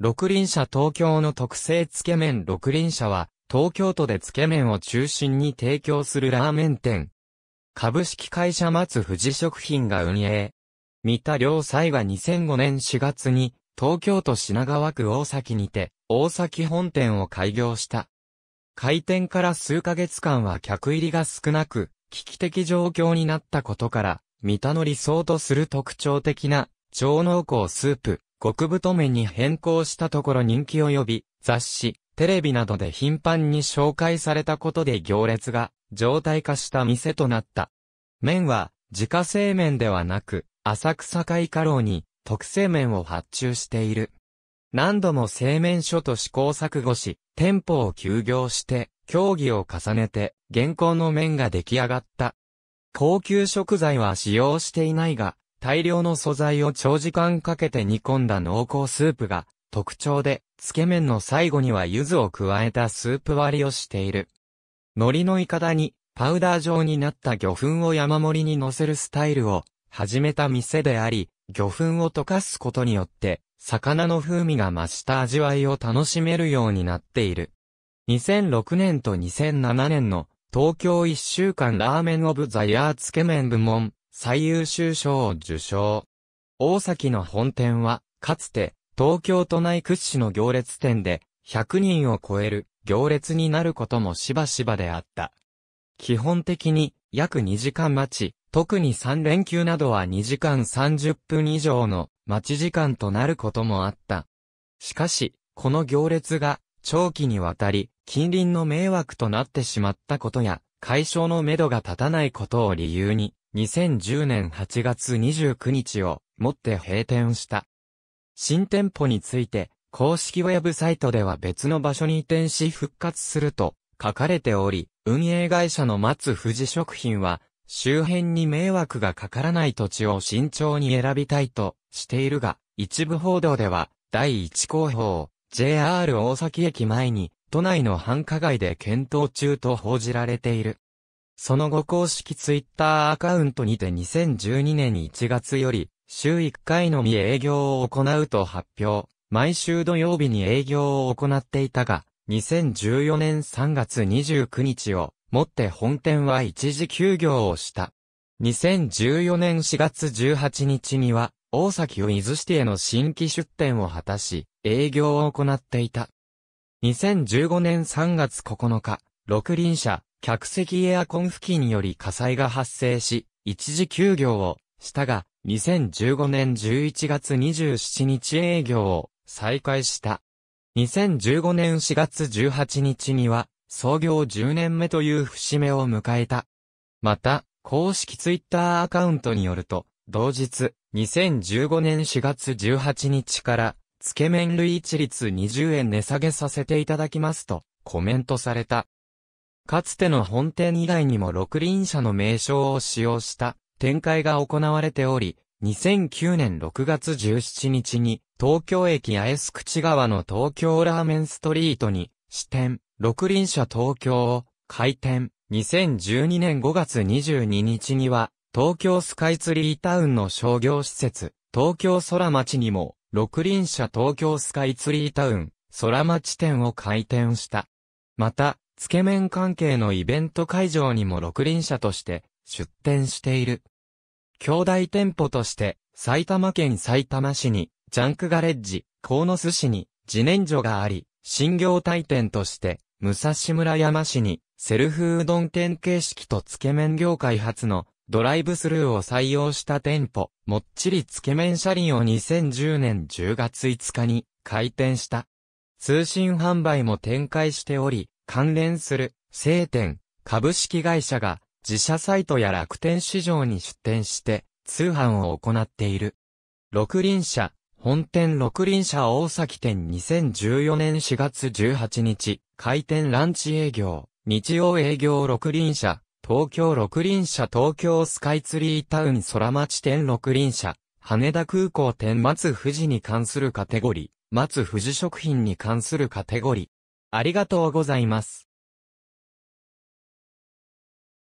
六輪車東京の特製つけ麺六輪車は、東京都でつけ麺を中心に提供するラーメン店。株式会社松藤食品が運営。三田良妻は2005年4月に、東京都品川区大崎にて、大崎本店を開業した。開店から数ヶ月間は客入りが少なく、危機的状況になったことから、三田の理想とする特徴的な、超濃厚スープ、極太麺に変更したところ人気を呼び、雑誌、テレビなどで頻繁に紹介されたことで行列が常態化した店となった。麺は自家製麺ではなく、浅草海家老に特製麺を発注している。何度も製麺所と試行錯誤し、店舗を休業して、競技を重ねて、現行の麺が出来上がった。高級食材は使用していないが、大量の素材を長時間かけて煮込んだ濃厚スープが特徴で、つけ麺の最後には柚子を加えたスープ割りをしている。海苔のいかだに、パウダー状になった魚粉を山盛りに乗せるスタイルを始めた店であり、魚粉を溶かすことによって、魚の風味が増した味わいを楽しめるようになっている。2006年と2007年の東京一週間ラーメンオブザイヤーつけ麺部門最優秀賞を受賞。大崎の本店は、かつて、東京都内屈指の行列店で、100人を超える行列になることもしばしばであった。基本的に、約2時間待ち、特に3連休などは2時間30分以上の待ち時間となることもあった。しかし、この行列が長期にわたり近隣の迷惑となってしまったことや解消のめどが立たないことを理由に2010年8月29日をもって閉店した。新店舗について、公式ウェブサイトでは別の場所に移転し復活すると書かれており、運営会社の松富士食品は、周辺に迷惑がかからない土地を慎重に選びたいとしているが、一部報道では、第一広報、JR 大崎駅前に、都内の繁華街で検討中と報じられている。その後公式ツイッターアカウントにて2012年1月より、週1回のみ営業を行うと発表。毎週土曜日に営業を行っていたが、2014年3月29日をもって本店は一時休業をした。2014年4月18日には、大崎を伊豆市への新規出店を果たし、営業を行っていた。2015年3月9日、六輪車、客席エアコン付近より火災が発生し、一時休業をしたが、2015年11月27日営業を再開した。2015年4月18日には、創業10年目という節目を迎えた。また、公式ツイッターアカウントによると、同日、2015年4月18日から、つけ麺類一律20円値下げさせていただきますと、コメントされた。かつての本店以外にも六輪車の名称を使用した展開が行われており、2009年6月17日に東京駅八重洲口川の東京ラーメンストリートに支店、六輪車東京を開店。2012年5月22日には東京スカイツリータウンの商業施設、東京空町にも六輪車東京スカイツリータウン、空町店を開店した。また、つけ麺関係のイベント会場にも六輪車として出店している。兄弟店舗として、埼玉県埼玉市に、ジャンクガレッジ、野巣市に、自然所があり、新業態店として、武蔵村山市に、セルフうどん店形式とつけ麺業界初の、ドライブスルーを採用した店舗、もっちりつけ麺車輪を2010年10月5日に開店した。通信販売も展開しており、関連する、聖典、株式会社が、自社サイトや楽天市場に出店して、通販を行っている。六輪車、本店六輪車大崎店2014年4月18日、開店ランチ営業、日曜営業六輪車、東京六輪車東京スカイツリータウン空町店六輪車、羽田空港店松富士に関するカテゴリー、松富士食品に関するカテゴリー、ありがとうございます。